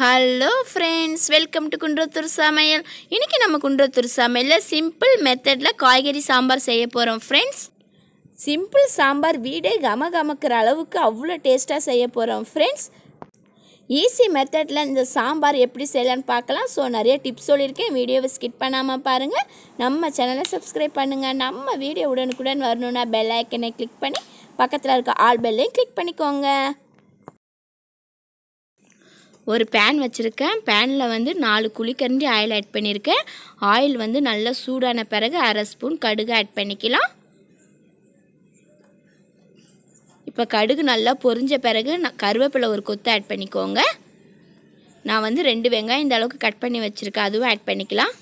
hello friends welcome to Kundrathur சமையல் இன்றைக்கி நம்ம குன்றத்தூர் சமையலில் சிம்பிள் மெத்தடில் காய்கறி சாம்பார் செய்ய போகிறோம் ஃப்ரெண்ட்ஸ் சிம்பிள் சாம்பார் வீடே கம கமக்கிற அளவுக்கு அவ்வளோ டேஸ்ட்டாக செய்ய போகிறோம் ஃப்ரெண்ட்ஸ் ஈஸி மெத்தடில் இந்த சாம்பார் எப்படி செய்யலான்னு பார்க்கலாம் ஸோ நிறைய டிப்ஸ் சொல்லியிருக்கேன் வீடியோவை ஸ்கிப் பண்ணாமல் பாருங்கள் நம்ம சேனலை சப்ஸ்கிரைப் பண்ணுங்கள் நம்ம வீடியோ உடனுக்குடன் வரணுன்னா பெல் ஐக்கனை கிளிக் பண்ணி பக்கத்தில் இருக்க ஆல் பெல்லையும் கிளிக் பண்ணிக்கோங்க ஒரு பேன் வச்சுருக்கேன் பேனில் வந்து நாலு குழிக்கரண்டி ஆயில் ஆட் பண்ணியிருக்கேன் ஆயில் வந்து நல்லா சூடான பிறகு அரை ஸ்பூன் கடுகு ஆட் பண்ணிக்கலாம் இப்போ கடுகு நல்லா பொரிஞ்ச பிறகு நான் கருவேப்பிலை ஒரு கொத்து ஆட் பண்ணிக்கோங்க நான் வந்து ரெண்டு வெங்காயம் இந்த அளவுக்கு கட் பண்ணி வச்சுருக்கேன் அதுவும் ஆட் பண்ணிக்கலாம்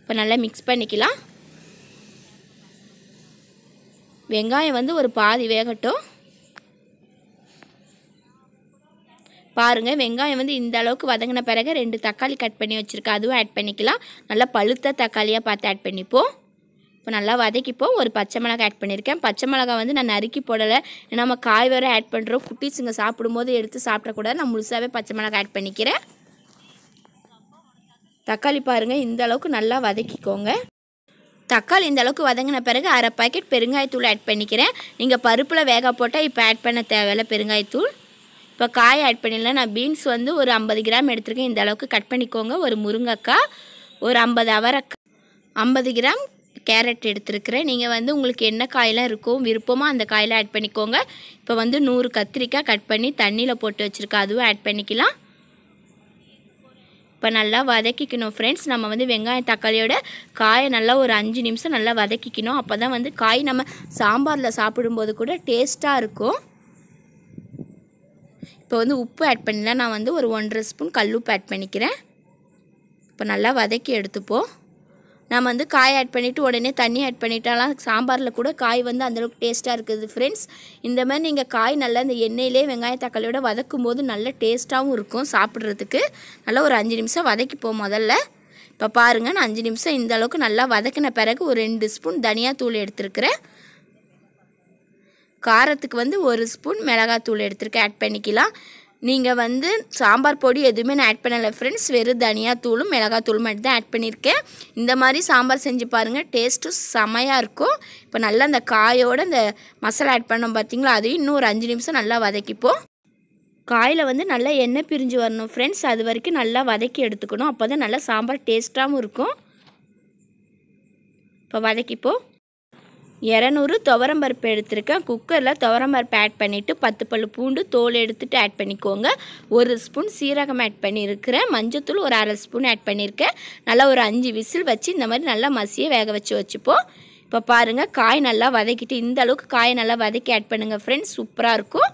இப்போ நல்லா மிக்ஸ் பண்ணிக்கலாம் வெங்காயம் வந்து ஒரு பாதி வேகட்டும் பாருங்கள் வெங்காயம் வந்து இந்த அளவுக்கு வதங்கின பிறகு ரெண்டு தக்காளி கட் பண்ணி வச்சுருக்கேன் அதுவும் ஆட் பண்ணிக்கலாம் நல்லா பழுத்த தக்காளியாக பார்த்து ஆட் பண்ணிப்போம் இப்போ நல்லா வதக்கிப்போம் ஒரு பச்சை மிளகா ஆட் பண்ணியிருக்கேன் பச்சை மிளகா வந்து நான் நறுக்கி போடலை ஏன்னா நம்ம காய் வேறு ஆட் பண்ணுறோம் குட்டிஸுங்க சாப்பிடும்போது எடுத்து சாப்பிடக்கூடாது நான் முழுசாகவே பச்சை மிளகா ஆட் பண்ணிக்கிறேன் தக்காளி பாருங்கள் இந்த அளவுக்கு நல்லா வதக்கிக்கோங்க தக்காளி இந்த அளவுக்கு வதங்கின பிறகு அரை பாக்கெட் பெருங்காயத்தூள் ஆட் பண்ணிக்கிறேன் நீங்கள் பருப்பில் வேக போட்டால் இப்போ ஆட் பண்ண தேவையில்ல பெருங்காயத்தூள் இப்போ காய் ஆட் பண்ணிடலாம் நான் பீன்ஸ் வந்து ஒரு ஐம்பது கிராம் எடுத்துருக்கேன் இந்த அளவுக்கு கட் பண்ணிக்கோங்க ஒரு முருங்கைக்காய் ஒரு ஐம்பது அவரைக்காய் ஐம்பது கிராம் கேரட் எடுத்துருக்குறேன் நீங்கள் வந்து உங்களுக்கு என்ன காயெல்லாம் இருக்கும் விருப்பமாக அந்த காயெல்லாம் ஆட் பண்ணிக்கோங்க இப்போ வந்து நூறு கத்திரிக்காய் கட் பண்ணி தண்ணியில் போட்டு வச்சுருக்கேன் அதுவும் ஆட் பண்ணிக்கலாம் இப்போ நல்லா வதக்கிக்கணும் ஃப்ரெண்ட்ஸ் நம்ம வந்து வெங்காயம் தக்காளியோட காயை நல்லா ஒரு அஞ்சு நிமிஷம் நல்லா வதக்கிக்கணும் அப்போ தான் வந்து காய் நம்ம சாம்பாரில் சாப்பிடும்போது கூட டேஸ்ட்டாக இருக்கும் இப்போ வந்து உப்பு ஆட் பண்ணல நான் வந்து ஒரு ஒன்றரை ஸ்பூன் கல்லுப்பு ஆட் பண்ணிக்கிறேன் இப்போ நல்லா வதக்கி எடுத்துப்போம் நான் வந்து காய் ஆட் பண்ணிவிட்டு உடனே தண்ணி ஆட் பண்ணிட்டாலாம் சாம்பாரில் கூட காய் வந்து அந்தளவுக்கு டேஸ்ட்டாக இருக்குது ஃப்ரெண்ட்ஸ் இந்த மாதிரி நீங்கள் காய் நல்லா இந்த எண்ணெயிலே வெங்காய தக்காளியோட வதக்கும் போது நல்ல டேஸ்ட்டாகவும் இருக்கும் சாப்பிட்றதுக்கு நல்லா ஒரு அஞ்சு நிமிஷம் வதக்கிப்போம் முதல்ல இப்போ பாருங்கள் நான் அஞ்சு நிமிஷம் இந்தளவுக்கு நல்லா வதக்கின பிறகு ஒரு ரெண்டு ஸ்பூன் தனியாக தூள் எடுத்துருக்கிறேன் காரத்துக்கு வந்து ஒரு ஸ்பூன் மிளகாத்தூள் எடுத்துருக்கேன் ஆட் பண்ணிக்கலாம் நீங்கள் வந்து சாம்பார் பொடி எதுவுமே நான் ஆட் பண்ணலை ஃப்ரெண்ட்ஸ் வெறும் தனியாத்தூளும் மிளகாத்தூள் மட்டும் தான் ஆட் பண்ணியிருக்கேன் இந்த மாதிரி சாம்பார் செஞ்சு பாருங்கள் டேஸ்ட்டும் செமையாக இருக்கும் இப்போ நல்லா அந்த காயோடு அந்த மசாலா ஆட் பண்ணோம் பார்த்தீங்களா அதையும் இன்னும் ஒரு அஞ்சு நிமிஷம் நல்லா வதக்கிப்போம் காயில் வந்து நல்லா எண்ணெய் பிரிஞ்சு வரணும் ஃப்ரெண்ட்ஸ் அது வரைக்கும் நல்லா வதக்கி எடுத்துக்கணும் அப்போ தான் நல்லா சாம்பார் டேஸ்ட்டாகவும் இருக்கும் இப்போ வதக்கிப்போம் இரநூறு துவரம்பருப்பு எடுத்திருக்கேன் குக்கரில் துவரம்பருப்பு ஆட் பண்ணிவிட்டு பத்து பல் பூண்டு தோல் எடுத்துகிட்டு ஆட் பண்ணிக்கோங்க ஒரு ஸ்பூன் சீரகம் ஆட் பண்ணியிருக்கிறேன் மஞ்சத்தூள் ஒரு அரை ஸ்பூன் ஆட் பண்ணியிருக்கேன் நல்லா ஒரு அஞ்சு விசில் வச்சு இந்த மாதிரி நல்லா மசியை வேக வச்சு வச்சுப்போம் இப்போ பாருங்கள் காய் நல்லா வதக்கிட்டு இந்த அளவுக்கு காயை நல்லா வதக்கி ஆட் பண்ணுங்கள் ஃப்ரெண்ட்ஸ் சூப்பராக இருக்கும்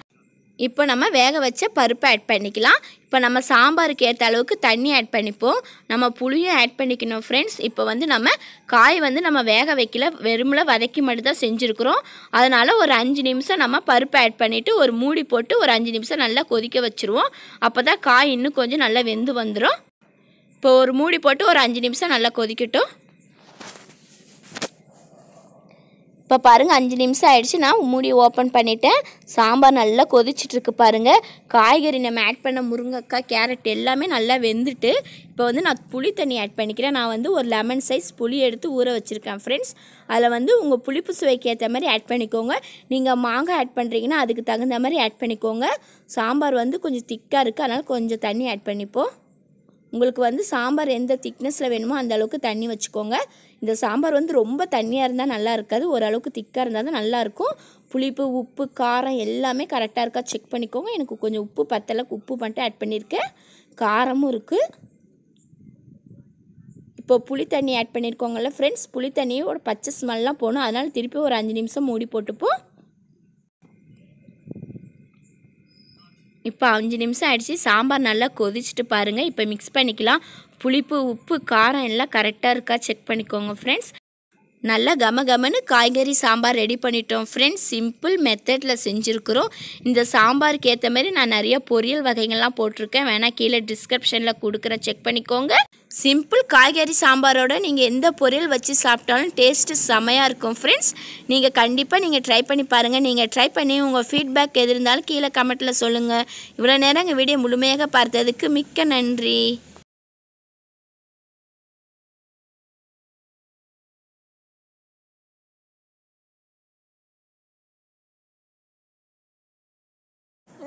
இப்போ நம்ம வேக வச்ச பருப்பு ஆட் பண்ணிக்கலாம் இப்போ நம்ம சாம்பாருக்கு ஏற்ற அளவுக்கு தண்ணி ஆட் பண்ணிப்போம் நம்ம புளியும் ஆட் பண்ணிக்கணும் ஃப்ரெண்ட்ஸ் இப்போ வந்து நம்ம காய் வந்து நம்ம வேக வைக்கல வெறுமில் வதக்கி மட்டும் தான் செஞ்சுருக்குறோம் அதனால் ஒரு அஞ்சு நிமிஷம் நம்ம பருப்பு ஆட் பண்ணிவிட்டு ஒரு மூடி போட்டு ஒரு அஞ்சு நிமிஷம் நல்லா கொதிக்க வச்சுருவோம் அப்போ தான் காய் இன்னும் கொஞ்சம் நல்லா வெந்து வந்துடும் இப்போ ஒரு மூடி போட்டு ஒரு அஞ்சு நிமிஷம் நல்லா கொதிக்கட்டும் இப்போ பாருங்கள் அஞ்சு நிமிஷம் ஆகிடுச்சு நான் மூடி ஓப்பன் பண்ணிட்டேன் சாம்பார் நல்லா கொதிச்சிட்ருக்கு பாருங்கள் காய்கறி நம்ம ஆட் பண்ண முருங்கைக்காய் கேரட் எல்லாமே நல்லா வெந்துட்டு இப்போ வந்து நான் புளி தண்ணி ஆட் பண்ணிக்கிறேன் நான் வந்து ஒரு லெமன் சைஸ் புளி எடுத்து ஊற வச்சுருக்கேன் ஃப்ரெண்ட்ஸ் அதில் வந்து உங்கள் புளிப்பு சுவைக்கு ஏற்ற மாதிரி ஆட் பண்ணிக்கோங்க நீங்கள் மாங்காய் ஆட் பண்ணுறீங்கன்னா அதுக்கு தகுந்த மாதிரி ஆட் பண்ணிக்கோங்க சாம்பார் வந்து கொஞ்சம் திக்காக இருக்குது அதனால் கொஞ்சம் தண்ணி ஆட் பண்ணிப்போம் உங்களுக்கு வந்து சாம்பார் எந்த திக்னஸில் வேணுமோ அந்த அளவுக்கு தண்ணி வச்சுக்கோங்க இந்த சாம்பார் வந்து ரொம்ப தண்ணியாக இருந்தால் நல்லா இருக்காது ஓரளவுக்கு திக்காக இருந்தால் தான் நல்லாயிருக்கும் புளிப்பு உப்பு காரம் எல்லாமே கரெக்டாக இருக்கா செக் பண்ணிக்கோங்க எனக்கு கொஞ்சம் உப்பு பத்தலை உப்பு மட்டும் ஆட் பண்ணியிருக்கேன் காரமும் இருக்குது இப்போ புளி தண்ணி ஆட் பண்ணியிருக்கோங்கல்ல ஃப்ரெண்ட்ஸ் புளி தண்ணியோட பச்சை ஸ்மெல்லாம் போகணும் அதனால் திருப்பி ஒரு அஞ்சு நிமிஷம் மூடி போட்டுப்போம் இப்போ அஞ்சு நிமிஷம் ஆகிடுச்சு சாம்பார் நல்லா கொதிச்சுட்டு பாருங்கள் இப்போ மிக்ஸ் பண்ணிக்கலாம் புளிப்பு உப்பு காரம் எல்லாம் கரெக்டாக இருக்கா செக் பண்ணிக்கோங்க ஃப்ரெண்ட்ஸ் நல்லா கம கமனு காய்கறி சாம்பார் ரெடி பண்ணிட்டோம் ஃப்ரெண்ட்ஸ் சிம்பிள் மெத்தடில் செஞ்சுருக்குறோம் இந்த சாம்பாருக்கு ஏற்ற மாதிரி நான் நிறைய பொரியல் வகைகள்லாம் போட்டிருக்கேன் வேணால் கீழே டிஸ்கிரிப்ஷனில் கொடுக்குறேன் செக் பண்ணிக்கோங்க சிம்பிள் காய்கறி சாம்பாரோட நீங்கள் எந்த பொரியல் வச்சு சாப்பிட்டாலும் டேஸ்ட்டு செமையாக இருக்கும் ஃப்ரெண்ட்ஸ் நீங்கள் கண்டிப்பாக நீங்கள் ட்ரை பண்ணி பாருங்கள் நீங்கள் ட்ரை பண்ணி உங்கள் ஃபீட்பேக் எது இருந்தாலும் கீழே கமெண்ட்டில் சொல்லுங்கள் இவ்வளோ நேரம் எங்கள் வீடியோ முழுமையாக பார்த்ததுக்கு மிக்க நன்றி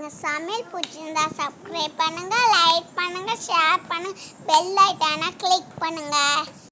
எங்கள் சமையல் பிடிச்சிருந்தா சப்ஸ்கிரைப் பண்ணுங்கள் லைக் பண்ணுங்கள் ஷேர் பண்ணுங்கள் பெல் ஐட்டானா கிளிக் பண்ணுங்கள்